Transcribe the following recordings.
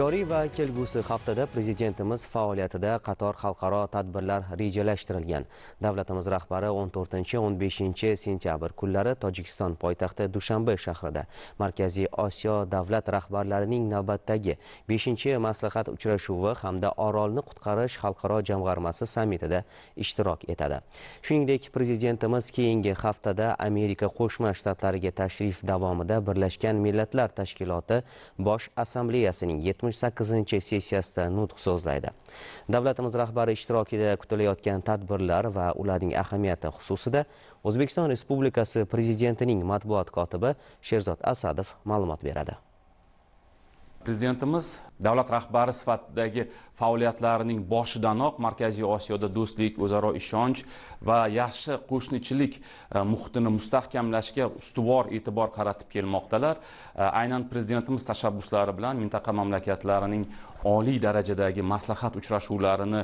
joriy va kelgusi haftada prezidentimiz faoliyatida qator xalqaro tadbirlar rejalashtirilgan davlatimiz rahbari 14-15 sentyabr kunlari tojikiston poytaxti dushanbe shahrida markaziy osiyo davlat rahbarlarining navbatdagi 5 maslahat uchrashuvi hamda orolni qutqarish xalqaro jamg'armasi sammitida ishtirok etadi shuningdek prezidentimiz keyingi haftada amerika qo'shma shtatlariga tashrif davomida birlashgan millatlar tashkiloti bosh assambleyasining 68 sessiyasida nutq so'zlaydi davlatimiz rahbari ishtirokida kutilayotgan tadbirlar va ularning ahamiyati xususida o'zbekiston respublikasi prezidentining matbuot kotibi sherzod asadov ma'lumot beradi prezidentimiz davlat rahbari sifatidagi faoliyatlarining boshidanoq markaziy osiyoda do'stlik o'zaro ishonch va yaxshi qo'shnichilik e, muhitini mustahkamlashga ustuvor e'tibor qaratib kelmoqdalar e, aynan prezidentimiz tashabbuslari bilan mintaqa mamlakatlarining oliy darajadagi maslahat uchrashuvlarini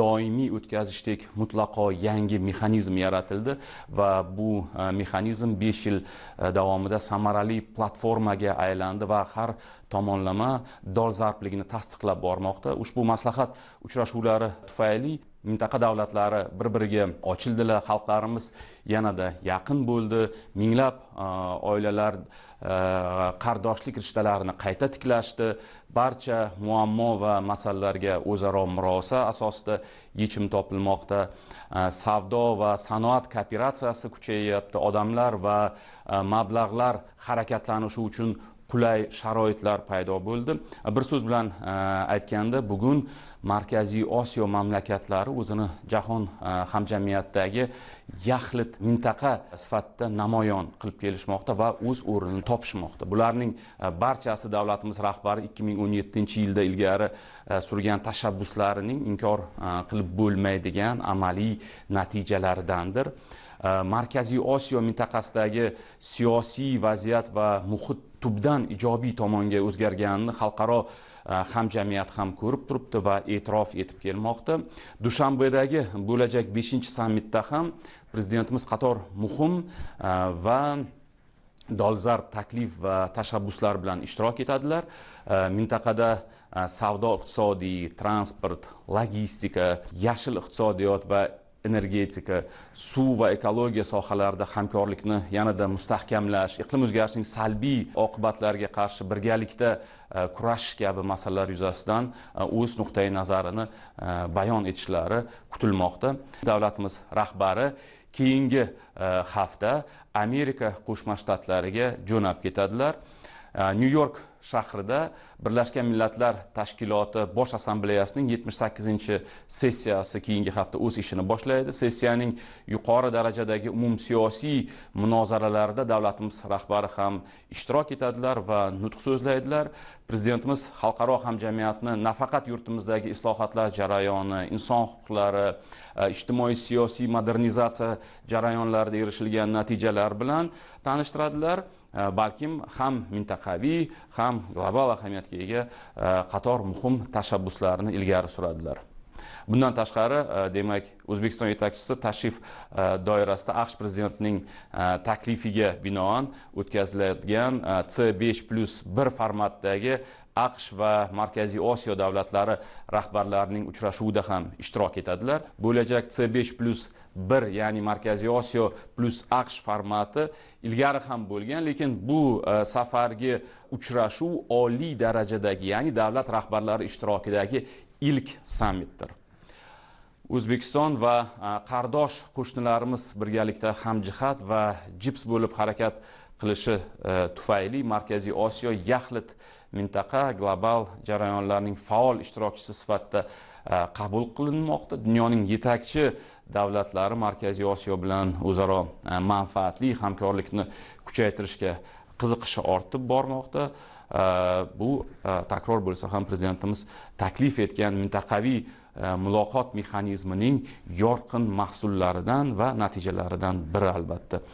doimiy o'tkazishdek mutlaqo yangi mexanizm yaratildi va bu e, mexanizm besh yil davomida samarali platformaga aylandi va har tomonlama dolzarb haqligini tasdiqlab bormoqda ushbu maslahat uchrashuvlari tufayli mintaqa davlatlari bir biriga ochildilar xalqlarimiz yanada yaqin bo'ldi minglab e, oilalar e, qardoshlik rishtalarini qayta tiklashdi barcha muammo va masalalarga o'zaro murosa asosida yechim topilmoqda e, savdo va sanoat kooperatsiyasi kuchayyapti odamlar va mablag'lar harakatlanishi uchun qulay sharoitlar paydo bo'ldi bir so'z bilan e, aytganda bugun markaziy osiyo mamlakatlari o'zini jahon e, hamjamiyatidagi yaxlit mintaqa sifatida namoyon qilib kelishmoqda va o'z o'rnini topishmoqda bularning e, barchasi davlatimiz rahbari 2017 yilda ilgari e, surgan tashabbuslarining inkor qilib bo'lmaydigan amaliy natijalaridandir markaziy osiyo mintaqasidagi siyosiy vaziyat va muhit tubdan ijobiy tomonga o'zgarganini xalqaro hamjamiyat ham ko'rib turibdi va e'tirof etib kelmoqda dushanbedagi bo'lajak beshinchi sammitda ham prezidentimiz qator muhim e, va dolzarb taklif va tashabbuslar bilan ishtirok etadilar e, mintaqada e, savdo iqtisodiy transport logistika yashil iqtisodiyot va energetika suv va ekologiya sohalarida hamkorlikni yanada mustahkamlash iqlim o'zgarishining salbiy oqibatlariga qarshi birgalikda e, kurashish kabi masalalar yuzasidan e, o'z nuqtai nazarini e, bayon etishlari kutilmoqda davlatimiz rahbari keyingi hafta amerika qo'shma shtatlariga jo'nab ketadilar nyu york shahrida birlashgan millatlar tashkiloti bosh assambleyasining yetmish sakkizinchi sessiyasi keyingi hafta o'z ishini boshlaydi sessiyaning yuqori darajadagi umumsiyosiy munozaralarida davlatimiz rahbari ham ishtirok etadilar va nutq so'zlaydilar prezidentimiz xalqaro hamjamiyatni nafaqat yurtimizdagi islohotlar jarayoni inson huquqlari e, ijtimoiy siyosiy modernizatsiya jarayonlarida erishilgan natijalar bilan tanishtiradilar balkim ham mintaqaviy ham global ahamiyatga ega qator muhim tashabbuslarni ilgari suradilar bundan tashqari э, demak o'zbekiston yetakchisi tashrif э, doirasida aqsh prezidentining э, taklifiga binoan o'tkaziladigan c besh plyus bir formatdagi aqsh va markaziy osiyo davlatlari rahbarlarining uchrashuvida ham ishtirok etadilar bo'lajak c besh plyus bir ya'ni markaziy osiyo plyus aqsh formati ilgari ham bo'lgan lekin bu e, safargi uchrashuv oliy darajadagi ya'ni davlat rahbarlari ishtirokidagi ilk sammitdir o'zbekiston va qardosh qo'shnilarimiz birgalikda hamjihat va jips bo'lib harakat qilishi e, tufayli markaziy osiyo yaxlit mintaqa global jarayonlarning faol ishtirokchisi sifatida qabul qilinmoqda dunyoning yetakchi davlatlari markaziy osiyo bilan o'zaro manfaatli hamkorlikni kuchaytirishga qiziqishi ortib bormoqda bu e, takror bo'lsa ham prezidentimiz taklif etgan mintaqaviy e, muloqot mexanizmining yorqin mahsullaridan va natijalaridan biri albatta